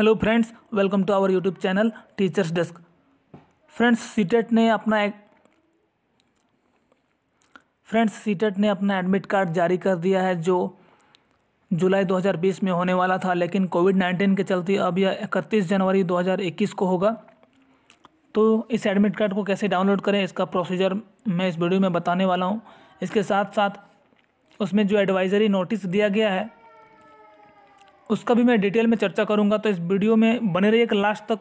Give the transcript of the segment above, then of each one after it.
hello friends welcome to our YouTube channel teachers desk friends CTET ने अपना एक friends CTET e ने अपना एडमिट कार्ड जारी कर दिया है जो जुलाई 2020 में होने वाला था लेकिन कोविड 19 के चलते अब यह 31 जनवरी 2021 को होगा तो इस एडमिट कार्ड को कैसे डाउनलोड करें इसका प्रोसीजर मैं इस वीडियो में बताने वाला हूँ इसके साथ साथ उसमें जो एडवाइजरी नोटिस दिया गया है उसका भी मैं डिटेल में चर्चा करूँगा तो इस वीडियो में बने रहिए लास्ट तक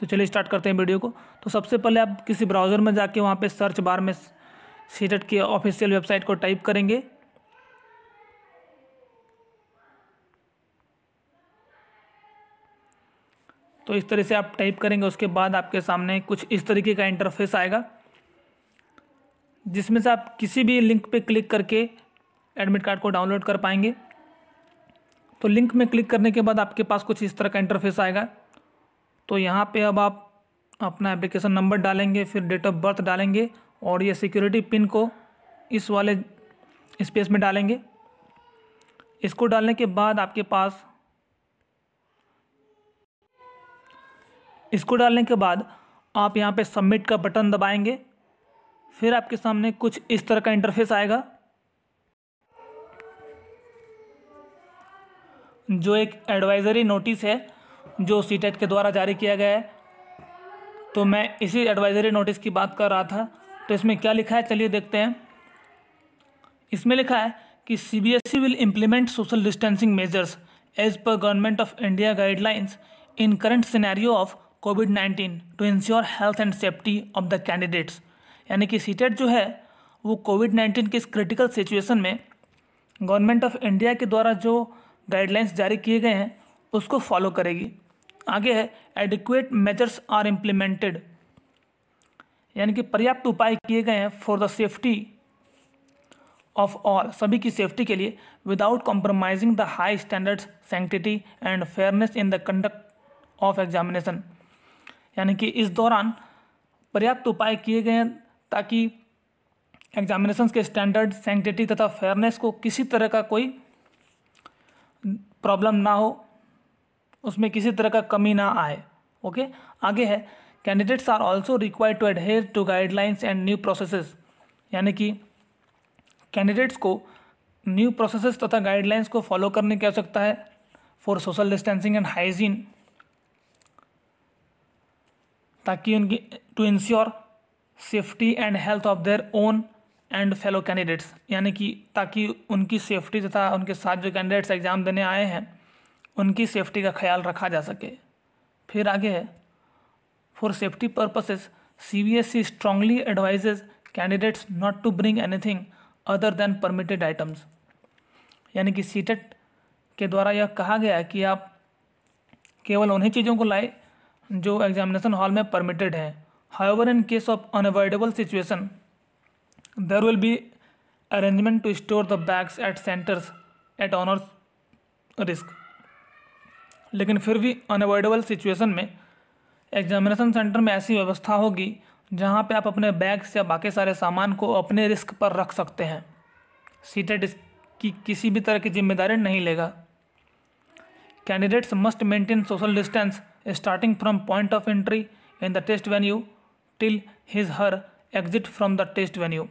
तो चलिए स्टार्ट करते हैं वीडियो को तो सबसे पहले आप किसी ब्राउज़र में जाके वहाँ पे सर्च बार में सीटेट की ऑफिशियल वेबसाइट को टाइप करेंगे तो इस तरह से आप टाइप करेंगे उसके बाद आपके सामने कुछ इस तरीके का इंटरफेस आएगा जिसमें से आप किसी भी लिंक पर क्लिक करके एडमिट कार्ड को डाउनलोड कर पाएंगे तो लिंक में क्लिक करने के बाद आपके पास कुछ इस तरह का इंटरफेस आएगा तो यहाँ पे अब आप अपना एप्लीकेशन नंबर डालेंगे फिर डेट ऑफ बर्थ डालेंगे और ये सिक्योरिटी पिन को इस वाले स्पेस में डालेंगे इसको डालने के बाद आपके पास इसको डालने के बाद आप यहाँ पे सबमिट का बटन दबाएंगे फिर आपके सामने कुछ इस तरह का इंटरफेस आएगा जो एक एडवाइज़री नोटिस है जो सी e के द्वारा जारी किया गया है तो मैं इसी एडवाइज़री नोटिस की बात कर रहा था तो इसमें क्या लिखा है चलिए देखते हैं इसमें लिखा है कि C B S E will implement social distancing measures as per government of India guidelines in current scenario of COVID nineteen to ensure health and safety of the candidates यानी कि सीटेट e जो है वो Covid nineteen के इस critical situation में government of India के द्वारा जो गाइडलाइंस जारी किए गए हैं उसको फॉलो करेगी आगे है एडिक्वेट मेजर्स आर इम्प्लीमेंटेड यानी कि पर्याप्त उपाय किए गए हैं for the safety of all सभी की सेफ्टी के लिए without compromising the high standards sanctity and fairness in the conduct of examination यानी कि इस दौरान पर्याप्त उपाय किए गए हैं ताकि एग्जामिनेशन के स्टैंडर्ड सेंटिटी तथा फेयरनेस को किसी तरह का कोई प्रॉब्लम ना हो उसमें किसी तरह का कमी ना आए ओके आगे है candidates are also required to adhere to guidelines and new processes यानी कि कैंडिडेट्स को न्यू प्रोसेसेस तथा गाइडलाइंस को फॉलो करने की आवश्यकता है for social distancing and hygiene ताकि उनकी to ensure safety and health of their own and fellow candidates यानी कि ताकि उनकी सेफ्टी तथा उनके साथ जो कैंडिडेट्स एग्ज़ाम देने आए हैं उनकी सेफ्टी का ख्याल रखा जा सके फिर आगे है for safety purposes C B S E strongly advises candidates not to bring anything other than permitted items यानी कि सीटेट e के द्वारा यह कहा गया है कि आप केवल उन्हीं चीज़ों को लाए जो एग्जामिनेशन हॉल में परमिटेड हैं however in case of unavoidable situation there will be arrangement to store the bags at centers at owner's risk लेकिन फिर भी अनअवॉइडेबल सिचुएशन में एग्जामिनेशन सेंटर में ऐसी व्यवस्था होगी जहाँ पे आप अपने बैग्स या बाकी सारे सामान को अपने रिस्क पर रख सकते हैं सीटेड की किसी भी तरह की जिम्मेदारी नहीं लेगा candidates must maintain social distance starting from point of entry in the test venue till his her exit from the test venue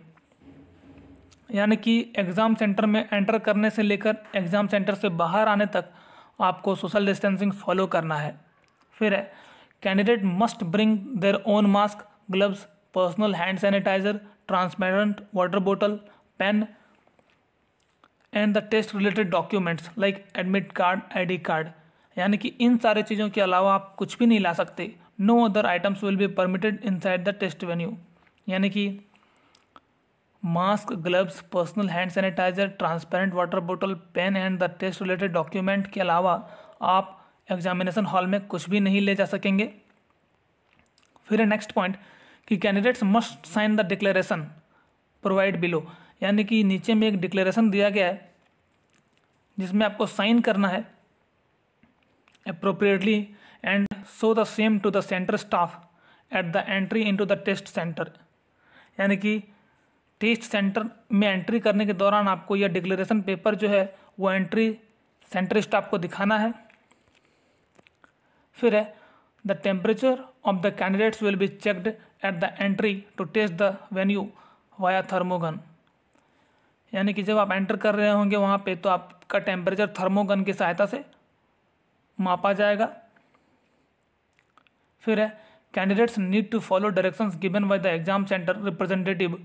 यानी कि एग्ज़ाम सेंटर में एंटर करने से लेकर एग्ज़ाम सेंटर से बाहर आने तक आपको सोशल डिस्टेंसिंग फॉलो करना है फिर है candidate must bring their own mask gloves personal hand sanitiser transparent water बोतल pen and the test related documents like admit card ID card यानी कि इन सारे चीज़ों के अलावा आप कुछ भी नहीं ला सकते no other items will be permitted inside the test venue यानी कि mask gloves personal hand sanitiser transparent water बोतल pen and the test related document के अलावा आप एग्जामिनेशन हॉल में कुछ भी नहीं ले जा सकेंगे फिर नेक्स्ट पॉइंट कि candidates must sign the declaration provide below यानी कि नीचे में एक डिक्लेरेशन दिया गया है जिसमें आपको साइन करना है appropriately and show the same to the centre staff at the entry into the test centre यानी कि टेस्ट सेंटर में एंट्री करने के दौरान आपको यह डिक्लेरेशन पेपर जो है वो एंट्री सेंटर स्टाफ को दिखाना है फिर है the temperature of the candidates will be checked at the entry to test the venue via thermogun यानी कि जब आप एंटर कर रहे होंगे वहाँ पे तो आपका टेम्परेचर थर्मोगन की सहायता से मापा जाएगा फिर है candidates need to follow directions given by the exam centre representative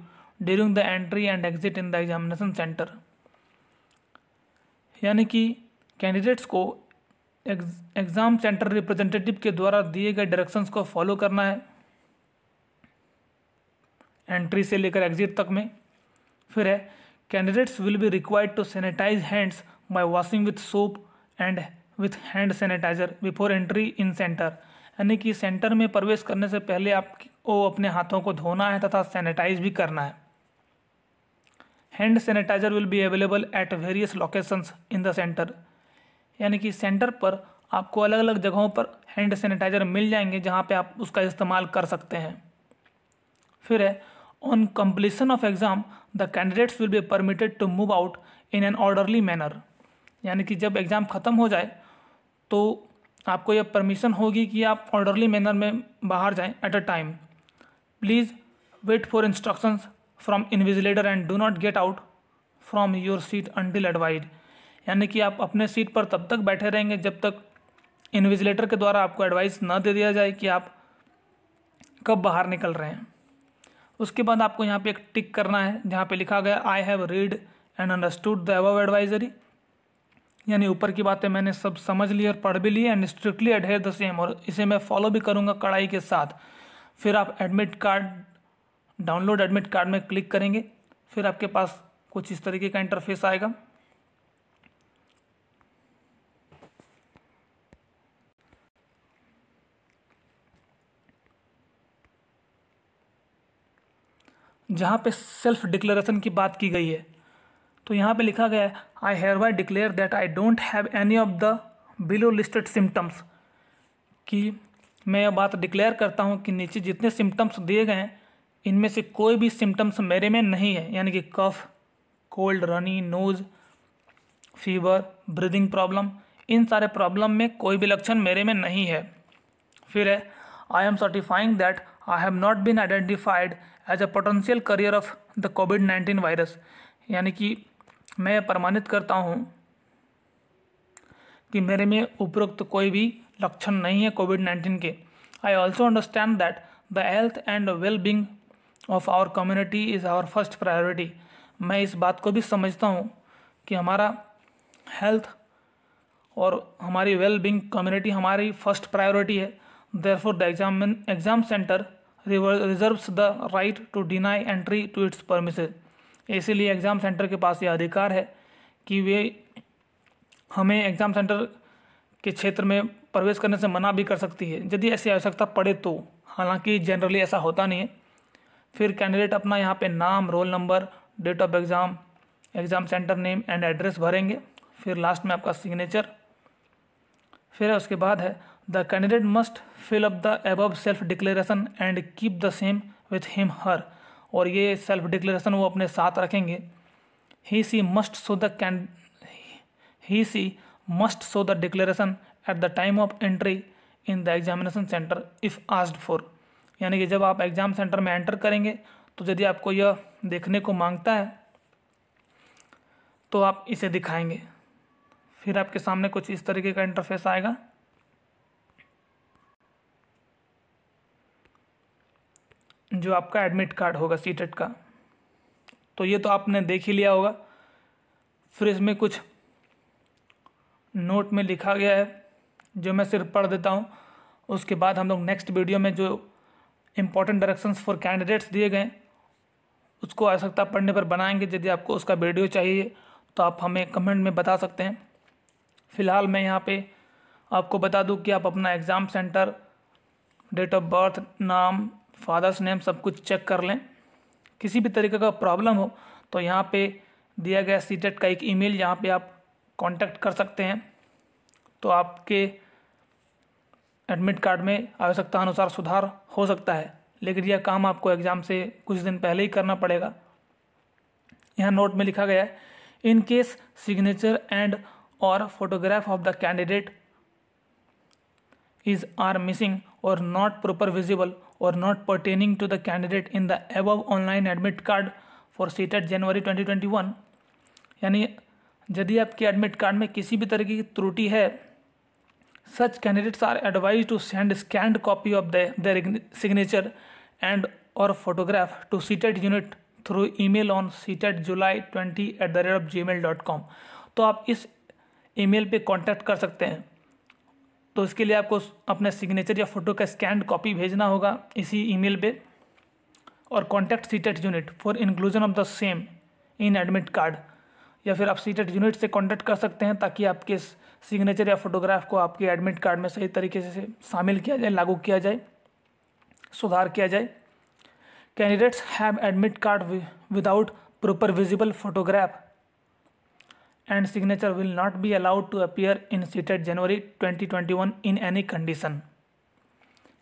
during the entry and exit in the examination centre यानी कि कैंडिडेट्स को एग्ज़ाम सेंटर रिप्रेजेंटेटिव के द्वारा दिए गए डायरेक्शंस को फॉलो करना है एंट्री से लेकर एग्जिट तक में फिर है candidates will be required to sanitise hands by washing with soap and with hand sanitiser before entry in centre यानी कि सेंटर में प्रवेश करने से पहले आपको अपने हाथों को धोना है तथा सैनिटाइज भी करना है hand sanitiser will be available at various locations in the centre यानी कि सेंटर पर आपको अलग अलग जगहों पर हैंड सैनिटाइजर मिल जाएंगे जहाँ पे आप उसका इस्तेमाल कर सकते हैं फिर है on completion of exam the candidates will be permitted to move out in an orderly manner यानी कि जब एग्ज़ाम ख़त्म हो जाए तो आपको यह परमिशन होगी कि आप ऑर्डरली मैनर में बाहर जाएं at a time please wait for instructions from invigilator and do not get out from your seat until एडवाइड यानी कि आप अपने सीट पर तब तक बैठे रहेंगे जब तक इन्विजिलेटर के द्वारा आपको एडवाइस न दे दिया जाए कि आप कब बाहर निकल रहे हैं उसके बाद आपको यहाँ पे एक टिक करना है जहाँ पे लिखा गया I have read and understood the above advisory यानी ऊपर की बातें मैंने सब समझ ली और पढ़ भी ली and strictly adhere the same और इसे मैं फॉलो भी करूँगा कड़ाई के साथ फिर आप admit card download admit card में क्लिक करेंगे फिर आपके पास कुछ इस तरीके का इंटरफेस आएगा जहाँ पे सेल्फ डिक्लेरेशन की बात की गई है तो यहाँ पे लिखा गया है I hereby declare that I don't have any of the below listed symptoms कि मैं यह बात डिक्लेयर करता हूँ कि नीचे जितने सिम्टम्स दिए गए हैं इनमें से कोई भी सिम्टम्स मेरे में नहीं है यानी कि cough cold runny nose fever breathing problem इन सारे प्रॉब्लम में कोई भी लक्षण मेरे में नहीं है फिर है I am certifying that I have not been identified as a potential carrier of the COVID nineteen virus यानी कि मैं प्रमाणित करता हूँ कि मेरे में उपरोक्त कोई भी लक्षण नहीं है कोविड नाइन्टीन के I also understand that the health and well being of our community is our first priority मैं इस बात को भी समझता हूँ कि हमारा हेल्थ और हमारी वेल बींग कम्युनिटी हमारी फर्स्ट प्रायोरिटी है therefore the exam exam centre reserves the right to deny entry to its premises इसीलिए एग्ज़ाम सेंटर के पास यह अधिकार है कि वे हमें एग्ज़ाम सेंटर के क्षेत्र में प्रवेश करने से मना भी कर सकती है यदि ऐसी आवश्यकता पड़े तो हालांकि जनरली ऐसा होता नहीं है फिर कैंडिडेट अपना यहाँ पे नाम roll number date of exam exam centre name and address भरेंगे फिर लास्ट में आपका सिग्नेचर फिर उसके बाद है the candidate must fill up the above self declaration and keep the same with him her और ये सेल्फ डिक्लेरेशन वो अपने साथ रखेंगे he she must show the can he she must show the declaration at the time of entry in the examination centre if asked for यानी कि जब आप एग्ज़ाम सेंटर में एंटर करेंगे तो यदि आपको यह देखने को मांगता है तो आप इसे दिखाएंगे फिर आपके सामने कुछ इस तरीके का इंटरफेस आएगा जो आपका एडमिट कार्ड होगा सीटेट का तो ये तो आपने देख ही लिया होगा फिर इसमें कुछ नोट में लिखा गया है जो मैं सिर्फ पढ़ देता हूँ उसके बाद हम लोग नेक्स्ट वीडियो में जो इंपॉर्टेंट डायरेक्शंस फॉर कैंडिडेट्स दिए गए उसको आवश्यकता पढ़ने पर बनाएंगे यदि आपको उसका वीडियो चाहिए तो आप हमें कमेंट में बता सकते हैं फ़िलहाल मैं यहाँ पे आपको बता दूँ कि आप अपना exam centre date of birth नाम फादर्स नेम सब कुछ चेक कर लें किसी भी तरीके का प्रॉब्लम हो तो यहाँ पे दिया गया सीटेट e का एक ईमेल यहाँ पर आप कांटेक्ट कर सकते हैं तो आपके एडमिट कार्ड में आवश्यकता अनुसार सुधार हो सकता है लेकिन यह काम आपको एग्ज़ाम से कुछ दिन पहले ही करना पड़ेगा यहाँ नोट में लिखा गया है in case signature and or photograph of the candidate is are missing or not proper visible or not pertaining to the candidate in the एब online admit card for CTET January 2021 यानी यदि आपके admit card में किसी भी तरह की त्रुटि है Such candidates are advised to send scanned copy of the, their signature and or photograph to CTET unit through email on CTET July twenty at the rate of Gmail dot com तो आप इस email पे contact कर सकते हैं तो इसके लिए आपको अपने सिग्नेचर या फोटो का स्कैन कॉपी भेजना होगा इसी ईमेल पे और contact CTET unit for inclusion of the same in admit card या फिर आप सीटेड यूनिट से कॉन्टैक्ट कर सकते हैं ताकि आपके सिग्नेचर या फोटोग्राफ को आपके एडमिट कार्ड में सही तरीके से शामिल किया जाए लागू किया जाए सुधार किया जाए candidates have admit card without proper visible photograph and signature will not be allowed to appear in seated January 2021 in any condition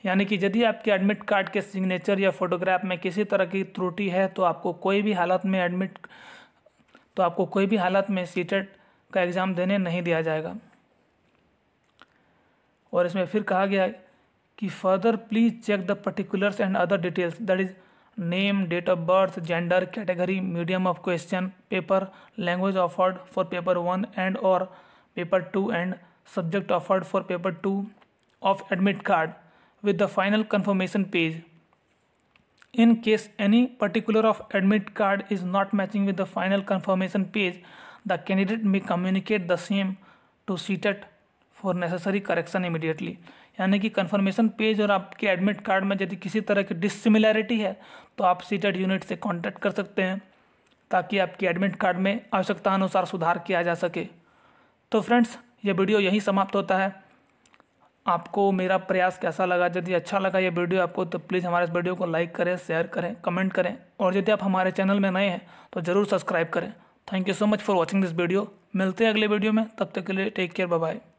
यानी कि यदि आपके एडमिट कार्ड के सिग्नेचर या फोटोग्राफ में किसी तरह की त्रुटि है तो आपको कोई भी हालत में एडमिट तो आपको कोई भी हालत में सी e का एग्ज़ाम देने नहीं दिया जाएगा और इसमें फिर कहा गया कि further please check the particulars and other details that is name date of birth gender category medium of question paper language offered for paper one and or paper two and subject offered for paper two of admit card with the final confirmation page in case any particular of admit card is not matching with the final confirmation page the candidate may communicate the same to CTET for necessary correction immediately यानी कि conformation page और आपके admit card में यदि किसी तरह की dissimilarity है तो आप सीटेड यूनिट से कांटेक्ट कर सकते हैं ताकि आपके एडमिट कार्ड में आवश्यकता अनुसार सुधार किया जा सके तो फ्रेंड्स ये वीडियो यहीं समाप्त होता है आपको मेरा प्रयास कैसा लगा यदि अच्छा लगा ये वीडियो आपको तो प्लीज़ हमारे इस वीडियो को लाइक करें शेयर करें कमेंट करें और यदि आप हमारे चैनल में नए हैं तो ज़रूर सब्सक्राइब करें thank you so much for watching this video मिलते हैं अगले वीडियो में तब तक के लिए टेक केयर बाय